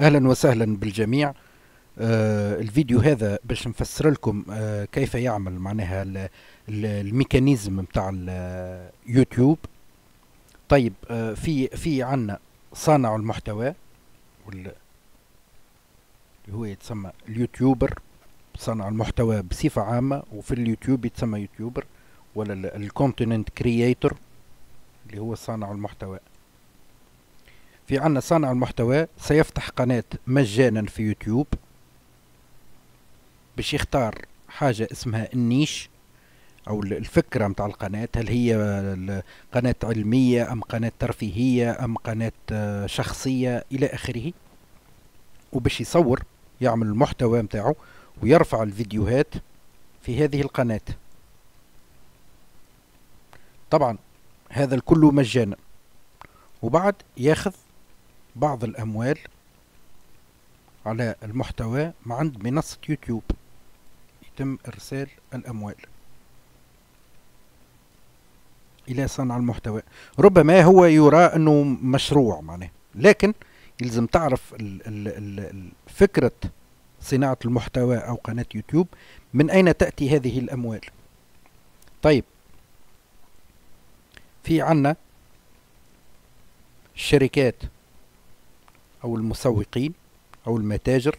اهلا وسهلا بالجميع آه الفيديو هذا باش نفسر لكم آه كيف يعمل معناها الميكانيزم متاع اليوتيوب طيب آه في في عندنا صانع المحتوى اللي هو يتسمى اليوتيوبر صانع المحتوى بصفة عامة وفي اليوتيوب يتسمى يوتيوبر ولا الكونتنت كرييتر اللي هو صانع المحتوى في عنا صانع المحتوى سيفتح قناة مجانا في يوتيوب باش يختار حاجة اسمها النيش أو الفكرة متاع القناة هل هي قناة علمية أم قناة ترفيهية أم قناة آه، شخصية إلى آخره وباش يصور يعمل المحتوى متاعه ويرفع الفيديوهات في هذه القناة طبعا هذا الكل مجانا وبعد ياخذ بعض الأموال على المحتوى عند منصة يوتيوب يتم إرسال الأموال إلى صنع المحتوى ربما هو يرى أنه مشروع معناه لكن يلزم تعرف فكرة صناعة المحتوى أو قناة يوتيوب من أين تأتي هذه الأموال طيب في عنا الشركات أو المسوقين أو المتاجر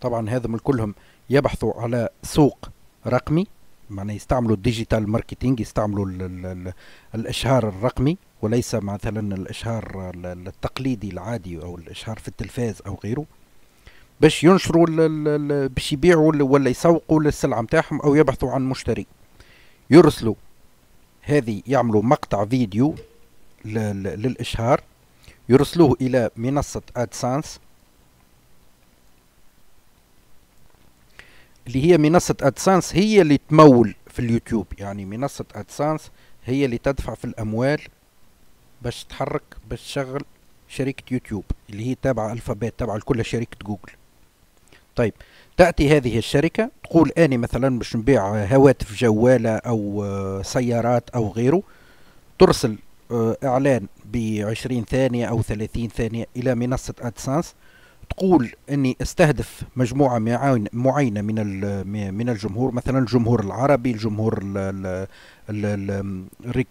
طبعا هذا كلهم يبحثوا على سوق رقمي معنى يستعملوا الديجيتال ماركتينج يستعملوا ال ال الـ الاشهار الرقمي وليس مثلا الاشهار التقليدي العادي او الاشهار في التلفاز او غيره باش ينشروا باش يبيعوا ولا يسوقوا للسلعه نتاعهم او يبحثوا عن مشتري يرسلوا هذه يعملوا مقطع فيديو للإشهار يرسلوه إلى منصة أدسانس اللي هي منصة أدسانس هي اللي تمول في اليوتيوب يعني منصة أدسانس هي اللي تدفع في الأموال باش تحرك باش تشغل شركة يوتيوب اللي هي تابعة ألفابات تابعة لكل شركة جوجل طيب تأتي هذه الشركة تقول اني مثلا باش نبيع هواتف جوالة أو سيارات أو غيره ترسل آه، اعلان ب 20 ثانيه او 30 ثانيه الى منصه ادسانس تقول اني استهدف مجموعه معينه من من الجمهور مثلا الجمهور العربي الجمهور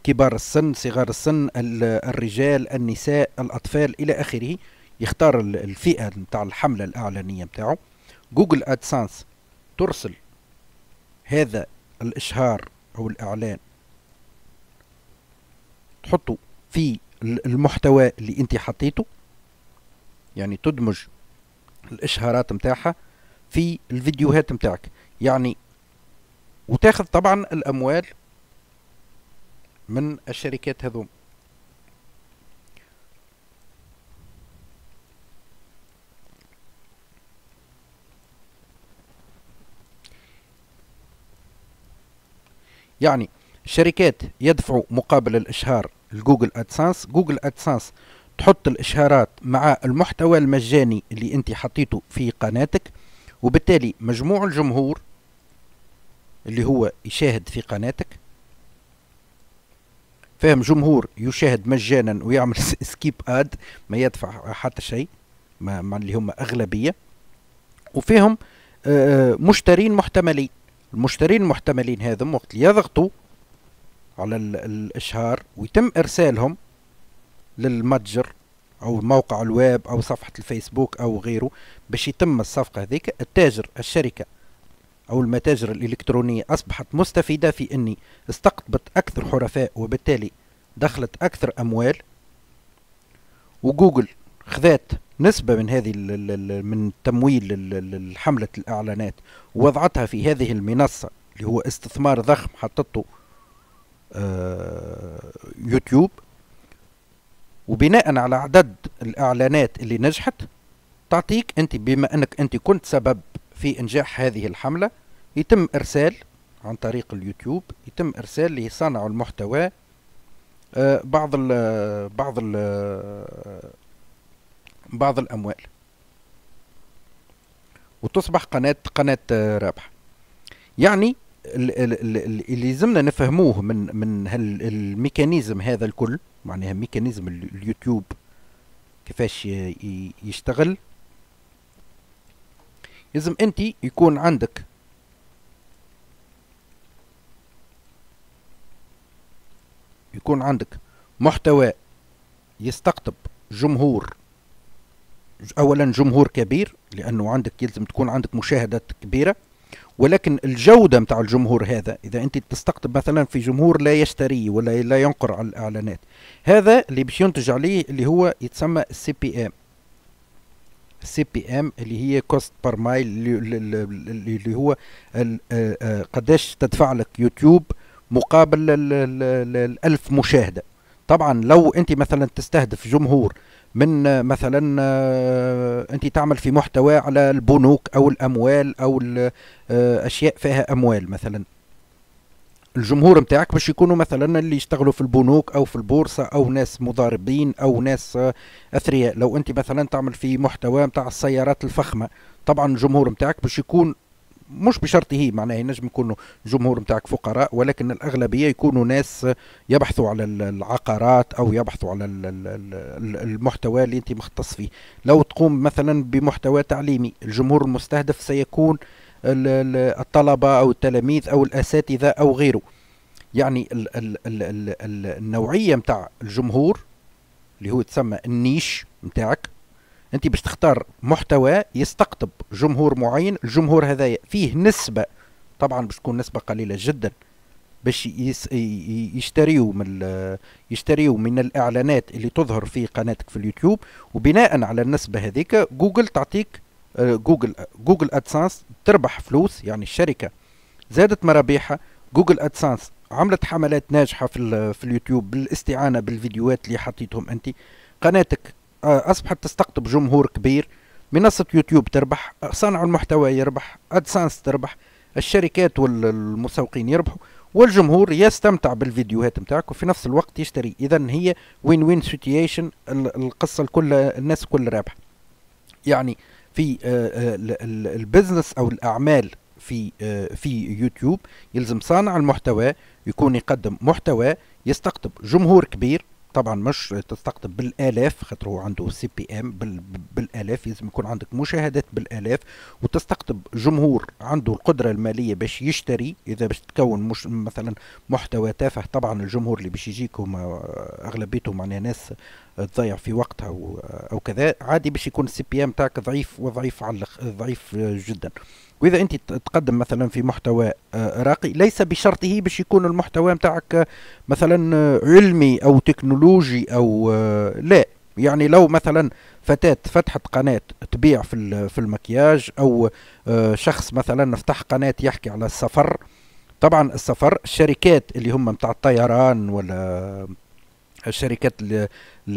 كبار السن صغار السن الرجال النساء الاطفال الى اخره يختار الفئه نتاع الحمله الاعلانيه نتاعو جوجل ادسانس ترسل هذا الاشهار او الاعلان تحطه في المحتوى اللي انت حطيته يعني تدمج الاشهارات متاعها في الفيديوهات متاعك يعني وتاخذ طبعا الاموال من الشركات هذوم يعني الشركات يدفعوا مقابل الإشهار لجوجل أدسانس جوجل أدسانس تحط الإشهارات مع المحتوى المجاني اللي أنت حطيته في قناتك وبالتالي مجموع الجمهور اللي هو يشاهد في قناتك فهم جمهور يشاهد مجانا ويعمل سكيب اد ما يدفع حتى شيء مع اللي هم اغلبيه وفيهم آه، مشترين محتملين المشترين المحتملين هذم وقت يضغطوا على الإشهار ويتم إرسالهم للمتجر أو موقع الويب أو صفحة الفيسبوك أو غيره باش يتم الصفقة هذيك التاجر الشركة أو المتاجر الإلكترونية أصبحت مستفيدة في أني استقطبت أكثر حرفاء وبالتالي دخلت أكثر أموال وجوجل خذات نسبة من هذه من تمويل حملة الإعلانات ووضعتها في هذه المنصة اللي هو استثمار ضخم حطته آه، يوتيوب وبناء على عدد الاعلانات اللي نجحت تعطيك انت بما انك انت كنت سبب في انجاح هذه الحمله يتم ارسال عن طريق اليوتيوب يتم ارسال لصانع المحتوى آه، بعض ال بعض ال بعض الاموال وتصبح قناه قناه رابحه يعني اللي لازمنا نفهموه من من هالميكانيزم هذا الكل معناها ميكانيزم اليوتيوب كيفاش يشتغل لازم انت يكون عندك يكون عندك محتوى يستقطب جمهور اولا جمهور كبير لانه عندك يلزم تكون عندك مشاهدات كبيره ولكن الجوده نتاع الجمهور هذا اذا انت تستقطب مثلا في جمهور لا يشتري ولا لا ينقر على الاعلانات هذا اللي باش ينتج عليه اللي هو يتسمى السي بي ام السي بي ام اللي هي كوست بار مايل اللي هو آه، آه، قداش تدفع لك يوتيوب مقابل 1000 مشاهده طبعا لو انت مثلا تستهدف جمهور من آه، مثلا آه، انت تعمل في محتوى على البنوك او الاموال او آه، اشياء فيها اموال مثلا الجمهور نتاعك باش يكونوا مثلا اللي يشتغلوا في البنوك او في البورصه او ناس مضاربين او ناس اثرياء لو انت مثلا تعمل في محتوى نتاع السيارات الفخمه طبعا الجمهور نتاعك باش يكون مش بشرط هي معناها ينجم يكونوا جمهور نتاعك فقراء ولكن الاغلبيه يكونوا ناس يبحثوا على العقارات او يبحثوا على المحتوى اللي انت مختص فيه لو تقوم مثلا بمحتوى تعليمي الجمهور المستهدف سيكون الطلبه او التلاميذ او الاساتذه او غيره يعني النوعيه نتاع الجمهور اللي هو تسمى النيش نتاعك انت باش تختار محتوى يستقطب جمهور معين الجمهور هذا فيه نسبه طبعا باش تكون نسبه قليله جدا باش يشتريوا من يشتريوا من الاعلانات اللي تظهر في قناتك في اليوتيوب وبناء على النسبه هذيك جوجل تعطيك آه، جوجل جوجل ادسانس تربح فلوس يعني الشركه زادت مرابيحها جوجل ادسانس عملت حملات ناجحه في في اليوتيوب بالاستعانه بالفيديوهات اللي حطيتهم انت قناتك آه، أصبحت تستقطب جمهور كبير منصة يوتيوب تربح صانع المحتوى يربح أدسانس تربح الشركات والمسوقين يربحوا والجمهور يستمتع بالفيديوهات نتاعك وفي نفس الوقت يشتري اذا هي وين وين سيتيشن القصه الكل الناس كل رابحه يعني في آه، آه، البزنس او الاعمال في في يوتيوب يلزم صانع المحتوى يكون يقدم محتوى يستقطب جمهور كبير طبعا مش تستقطب بالالاف خاطر هو عنده سي بي ام بالالاف لازم يكون عندك مشاهدات بالالاف وتستقطب جمهور عنده القدره الماليه باش يشتري اذا باش تكون مش مثلا محتوى تافه طبعا الجمهور اللي باش يجيك آه، اغلبيتهم معناها ناس تضيع في وقتها او كذا عادي باش يكون السي بي ام تاعك ضعيف وضعيف على ضعيف جدا واذا انت تقدم مثلا في محتوى آه، راقي ليس بشرطه باش يكون المحتوى نتاعك آه، مثلا آه، علمي او تكنولوجي او لا يعني لو مثلا فتاة فتحت قناة تبيع في في المكياج أو شخص مثلا فتح قناة يحكي على السفر طبعا السفر الشركات اللي هم نتاع الطيران ولا الشركات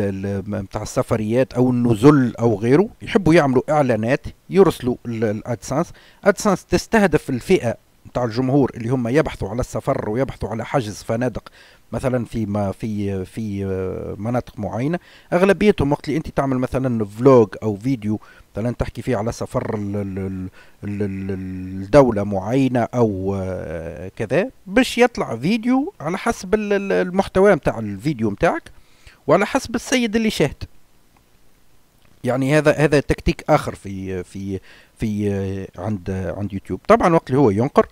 بتاع السفريات او النزل او غيره يحبوا يعملوا اعلانات يرسلوا الادسانس ادسانس تستهدف الفئه بتاع الجمهور اللي هم يبحثوا على السفر ويبحثوا على حجز فنادق مثلا في ما في في آه، مناطق معينه اغلبيتهم وقت اللي انت تعمل مثلا فلوج او فيديو مثلا تحكي فيه على سفر الدوله معينه او آه، كذا باش يطلع فيديو على حسب المحتوى نتاع الفيديو نتاعك وعلى حسب السيد اللي شاهد يعني هذا هذا تكتيك اخر في في في عند عند يوتيوب طبعا وقت اللي هو ينقر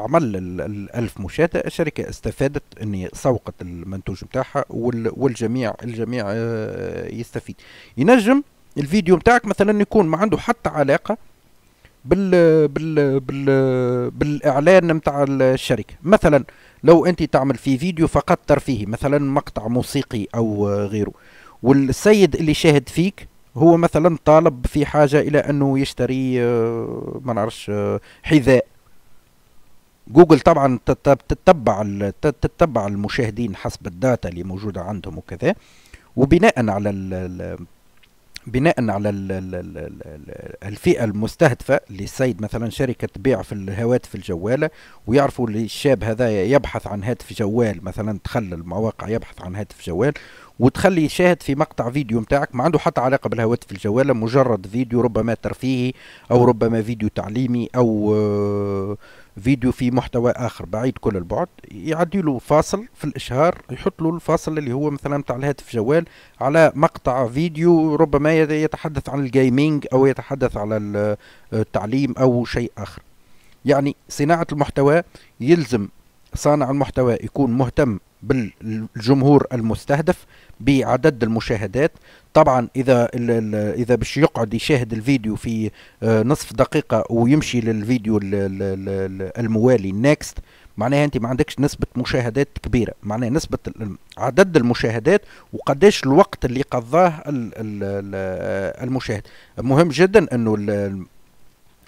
عمل الألف مشاهدة الشركة استفادت أن سوقت المنتوج نتاعها والجميع الجميع آه، يستفيد ينجم الفيديو نتاعك مثلا يكون ما عنده حتى علاقة بال بال بال بالاعلان نتاع الشركه مثلا لو انت تعمل في فيديو فقط ترفيهي مثلا مقطع موسيقي او غيره والسيد اللي شاهد فيك هو مثلا طالب في حاجة إلى أنه يشتري آه، ما نعرفش آه، حذاء جوجل طبعا تتبع تتبع المشاهدين حسب الداتا اللي موجودة عندهم وكذا وبناء على بناء على الفئه المستهدفه للسيد مثلا شركه تبيع في الهواتف الجواله ويعرفوا الشاب هذا يبحث عن هاتف جوال مثلا دخل المواقع يبحث عن هاتف جوال وتخلي يشاهد في مقطع فيديو نتاعك ما عنده حتى علاقه بالهواتف الجواله مجرد فيديو ربما ترفيهي او آه. ربما فيديو تعليمي او آه، فيديو في محتوى اخر بعيد كل البعد يعدي له فاصل في الاشهار يحط له الفاصل اللي هو مثلا نتاع الهاتف جوال على مقطع فيديو ربما يتحدث عن الجيمنج او يتحدث على آه، التعليم او شيء اخر يعني صناعه المحتوى يلزم صانع المحتوى يكون مهتم بالجمهور المستهدف بعدد المشاهدات طبعا اذا اذا باش يقعد يشاهد الفيديو في آه، نصف دقيقه ويمشي للفيديو الموالي النكست معناها انت ما عندكش نسبه مشاهدات كبيره معناها نسبه عدد المشاهدات وقداش الوقت اللي قضاه المشاهد مهم جدا انه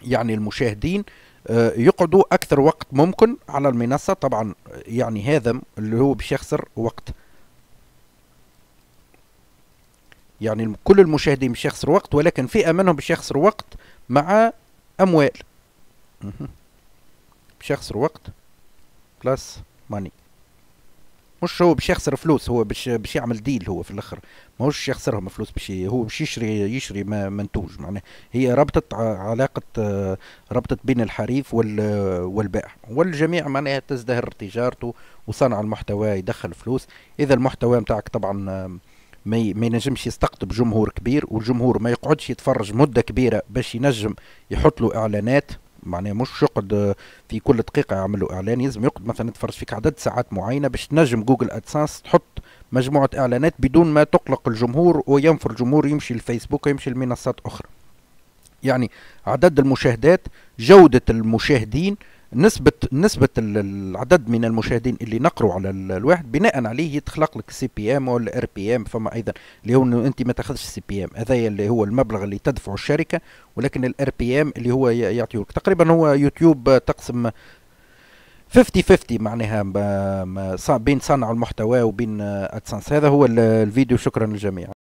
يعني المشاهدين آه آه، يقعدوا اكثر وقت ممكن على المنصه طبعا يعني هذا اللي هو باش يخسر وقت يعني كل المشاهدين باش يخسروا وقت ولكن فئه منهم باش يخسروا وقت مع اموال باش يخسروا وقت بلس ماني مش هو باش يخسر فلوس هو باش باش يعمل ديل هو في الاخر ماهوش يخسرهم فلوس باش هو باش يشري يشري ما منتوج معناه هي ربطت علاقه آه، ربطت بين الحريف والبائع والجميع معناها تزدهر تجارته وصنع المحتوى يدخل فلوس اذا المحتوى نتاعك طبعا آه، ما ما ينجمش يستقطب جمهور كبير والجمهور ما يقعدش يتفرج مده كبيره باش ينجم يحط له اعلانات معناها مش يقعد في كل دقيقه يعملوا اعلان لازم يقعد مثلا تفرج فيك عدد ساعات معينه باش تنجم جوجل ادسنس تحط مجموعه اعلانات بدون ما تقلق الجمهور وينفر الجمهور يمشي للفيسبوك ويمشي لمنصات اخرى يعني عدد المشاهدات جوده المشاهدين نسبة نسبة العدد من المشاهدين اللي نقروا على الواحد بناء عليه يتخلق لك سي بي ام ولا ار بي ام فما ايضا اللي هو انه انت ما تاخذش سي بي ام هذا اللي هو المبلغ اللي تدفعه الشركة ولكن الار بي ام اللي هو يعطيك لك تقريبا هو يوتيوب تقسم 50 50 معناها بين صانع المحتوى وبين ادسنس هذا هو الفيديو شكرا للجميع